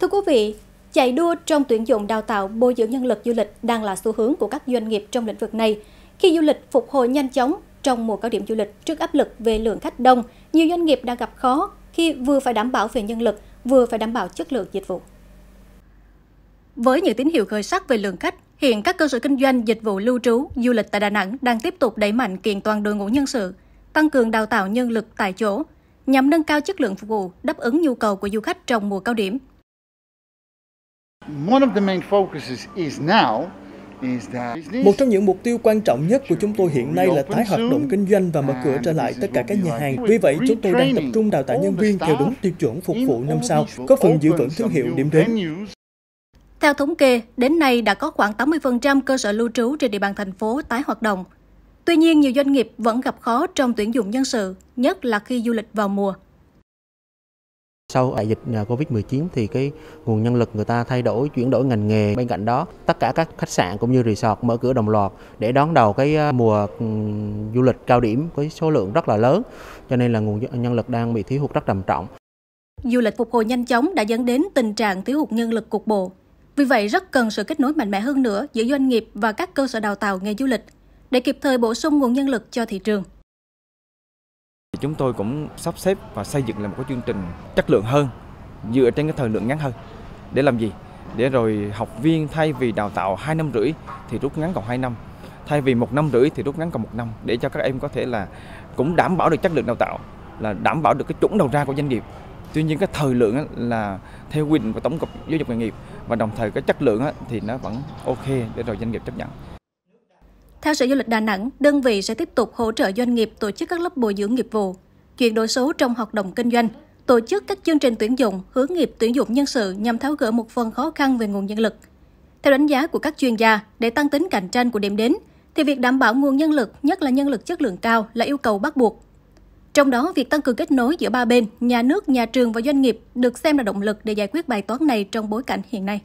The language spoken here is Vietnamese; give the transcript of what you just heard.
Thưa quý vị, chạy đua trong tuyển dụng đào tạo bồi dưỡng nhân lực du lịch đang là xu hướng của các doanh nghiệp trong lĩnh vực này. Khi du lịch phục hồi nhanh chóng trong mùa cao điểm du lịch trước áp lực về lượng khách đông, nhiều doanh nghiệp đang gặp khó khi vừa phải đảm bảo về nhân lực, vừa phải đảm bảo chất lượng dịch vụ. Với những tín hiệu khởi sắc về lượng khách, hiện các cơ sở kinh doanh dịch vụ lưu trú, du lịch tại Đà Nẵng đang tiếp tục đẩy mạnh kiện toàn đội ngũ nhân sự, tăng cường đào tạo nhân lực tại chỗ, nhằm nâng cao chất lượng phục vụ, đáp ứng nhu cầu của du khách trong mùa cao điểm. Một trong những mục tiêu quan trọng nhất của chúng tôi hiện nay là tái hoạt động kinh doanh và mở cửa trở lại tất cả các nhà hàng. Vì vậy, chúng tôi đang tập trung đào tạo nhân viên theo đúng tiêu chuẩn phục vụ năm sau, có phần giữ vững thương hiệu điểm đến. Theo thống kê, đến nay đã có khoảng 80% cơ sở lưu trú trên địa bàn thành phố tái hoạt động. Tuy nhiên, nhiều doanh nghiệp vẫn gặp khó trong tuyển dụng nhân sự, nhất là khi du lịch vào mùa. Sau đại dịch à, Covid-19 thì cái nguồn nhân lực người ta thay đổi, chuyển đổi ngành nghề. Bên cạnh đó, tất cả các khách sạn cũng như resort mở cửa đồng loạt để đón đầu cái à, mùa du lịch cao điểm với số lượng rất là lớn. Cho nên là nguồn nhân lực đang bị thiếu hụt rất trầm trọng. Du lịch phục hồi nhanh chóng đã dẫn đến tình trạng thiếu hụt nhân lực cục bộ. Vì vậy, rất cần sự kết nối mạnh mẽ hơn nữa giữa doanh nghiệp và các cơ sở đào tạo nghề du lịch để kịp thời bổ sung nguồn nhân lực cho thị trường chúng tôi cũng sắp xếp và xây dựng lại một cái chương trình chất lượng hơn dựa trên cái thời lượng ngắn hơn để làm gì để rồi học viên thay vì đào tạo 2 năm rưỡi thì rút ngắn còn 2 năm thay vì một năm rưỡi thì rút ngắn còn một năm để cho các em có thể là cũng đảm bảo được chất lượng đào tạo là đảm bảo được cái chuẩn đầu ra của doanh nghiệp tuy nhiên cái thời lượng là theo quy định của tổng cục giáo dục nghề nghiệp và đồng thời cái chất lượng thì nó vẫn ok để rồi doanh nghiệp chấp nhận theo Sở Du lịch Đà Nẵng, đơn vị sẽ tiếp tục hỗ trợ doanh nghiệp tổ chức các lớp bồi dưỡng nghiệp vụ, chuyển đổi số trong hoạt động kinh doanh, tổ chức các chương trình tuyển dụng, hướng nghiệp tuyển dụng nhân sự nhằm tháo gỡ một phần khó khăn về nguồn nhân lực. Theo đánh giá của các chuyên gia, để tăng tính cạnh tranh của điểm đến, thì việc đảm bảo nguồn nhân lực, nhất là nhân lực chất lượng cao là yêu cầu bắt buộc. Trong đó, việc tăng cường kết nối giữa ba bên, nhà nước, nhà trường và doanh nghiệp được xem là động lực để giải quyết bài toán này trong bối cảnh hiện nay.